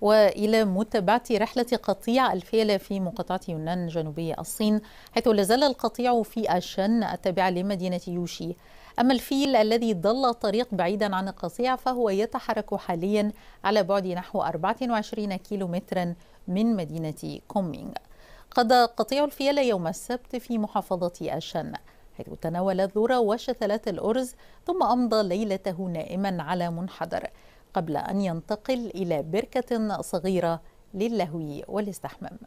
والى متابعه رحله قطيع الفيله في مقاطعه يونان جنوبية الصين حيث لازال القطيع في أشن التابعه لمدينه يوشي اما الفيل الذي ضل طريق بعيدا عن القطيع فهو يتحرك حاليا على بعد نحو 24 كيلومترا من مدينه كومينغ قضى قطيع الفيله يوم السبت في محافظه أشن حيث تناول الذرة وشتلات الأرز ثم أمضى ليلته نائما على منحدر قبل أن ينتقل إلى بركة صغيرة للهوي والاستحمام